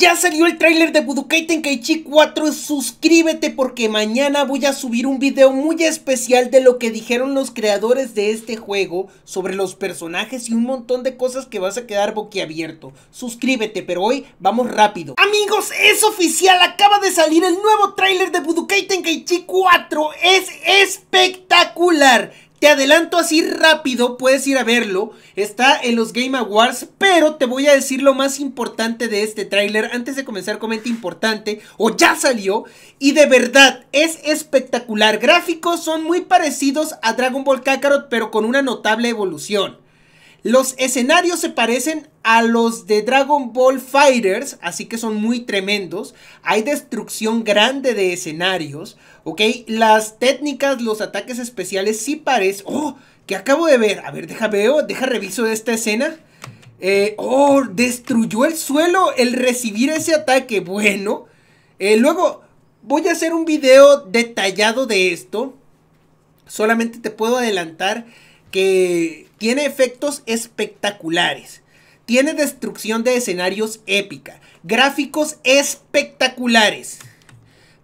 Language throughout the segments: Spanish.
Ya salió el tráiler de Budokai Tenkaichi 4, suscríbete porque mañana voy a subir un video muy especial de lo que dijeron los creadores de este juego sobre los personajes y un montón de cosas que vas a quedar boquiabierto. Suscríbete, pero hoy vamos rápido. Amigos, es oficial, acaba de salir el nuevo tráiler de Budokai Tenkaichi 4, es espectacular. Te adelanto así rápido, puedes ir a verlo. Está en los Game Awards, pero te voy a decir lo más importante de este tráiler antes de comenzar. Comenta importante, o ya salió, y de verdad es espectacular. Gráficos son muy parecidos a Dragon Ball Kakarot, pero con una notable evolución. Los escenarios se parecen a los de Dragon Ball Fighters, así que son muy tremendos. Hay destrucción grande de escenarios, ¿ok? Las técnicas, los ataques especiales sí parecen... ¡Oh! ¿Qué acabo de ver? A ver, deja veo, deja reviso esta escena. Eh, ¡Oh! Destruyó el suelo el recibir ese ataque. Bueno. Eh, luego, voy a hacer un video detallado de esto. Solamente te puedo adelantar que tiene efectos espectaculares, tiene destrucción de escenarios épica, gráficos espectaculares.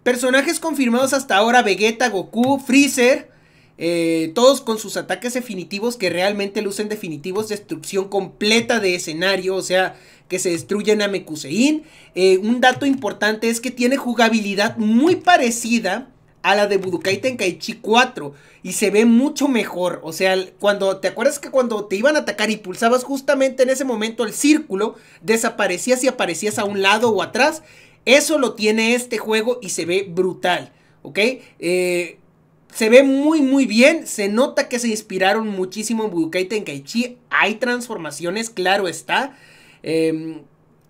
Personajes confirmados hasta ahora, Vegeta, Goku, Freezer, eh, todos con sus ataques definitivos que realmente lucen definitivos, destrucción completa de escenario, o sea, que se destruyen a Mekusein. Eh, un dato importante es que tiene jugabilidad muy parecida a la de Budokai Tenkaichi 4 y se ve mucho mejor. O sea, cuando te acuerdas que cuando te iban a atacar y pulsabas justamente en ese momento el círculo, desaparecías y aparecías a un lado o atrás. Eso lo tiene este juego y se ve brutal, ¿ok? Eh, se ve muy muy bien, se nota que se inspiraron muchísimo en Budokai Tenkaichi, hay transformaciones, claro está. Eh,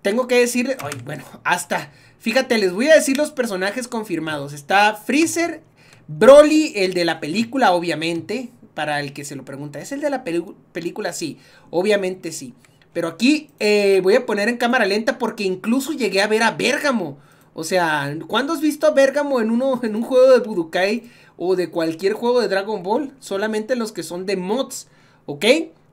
tengo que decir, bueno, hasta, fíjate, les voy a decir los personajes confirmados. Está Freezer, Broly, el de la película, obviamente, para el que se lo pregunta. ¿Es el de la película? Sí, obviamente sí. Pero aquí eh, voy a poner en cámara lenta porque incluso llegué a ver a Bergamo. O sea, ¿cuándo has visto a Bérgamo en, uno, en un juego de Budokai o de cualquier juego de Dragon Ball? Solamente los que son de mods, ¿ok?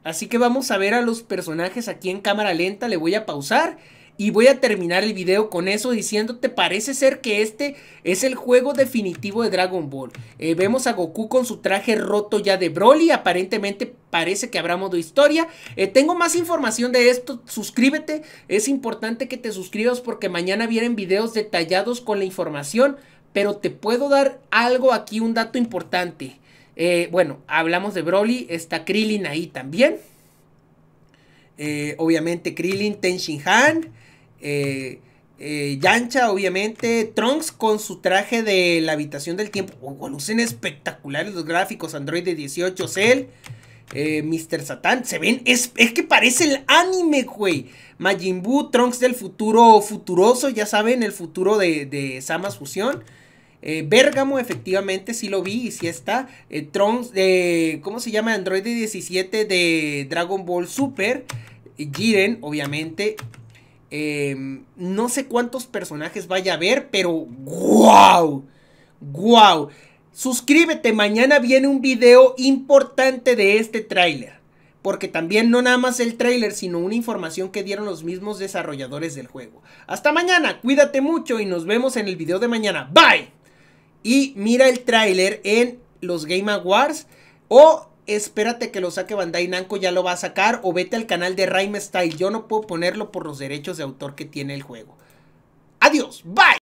Así que vamos a ver a los personajes aquí en cámara lenta. Le voy a pausar y voy a terminar el video con eso diciéndote, parece ser que este es el juego definitivo de Dragon Ball. Eh, vemos a Goku con su traje roto ya de Broly, aparentemente parece que habrá modo historia. Eh, tengo más información de esto, suscríbete, es importante que te suscribas porque mañana vienen videos detallados con la información, pero te puedo dar algo aquí, un dato importante. Eh, bueno, hablamos de Broly, está Krillin ahí también. obviamente Krillin, Ten Shin Han, eh, eh, Yancha, obviamente. Trunks con su traje de la habitación del tiempo. Oh, lucen espectaculares los gráficos. Android de 18, Cell. Eh, Mr. Satan, se ven, es, que parece el anime, güey. Majin Buu, Trunks del futuro futuroso, ya saben, el futuro de, de Samas Fusión. Eh, Bergamo, efectivamente, sí lo vi y sí está. Trunks de, ¿cómo se llama? Android 17 de Dragon Ball Super. Jiren, obviamente. Em, no sé cuántos personajes vaya a ver, pero wow, wow. Suscríbete, mañana viene un video importante de este tráiler. Porque también no nada más el tráiler, sino una información que dieron los mismos desarrolladores del juego. Hasta mañana, cuídate mucho y nos vemos en el video de mañana. Bye. Y mira el tráiler en los Game Awards o espérate que lo saque Bandai Namco, ya lo va a sacar, o vete al canal de Rhyme Style, yo no puedo ponerlo por los derechos de autor que tiene el juego. Adiós, bye.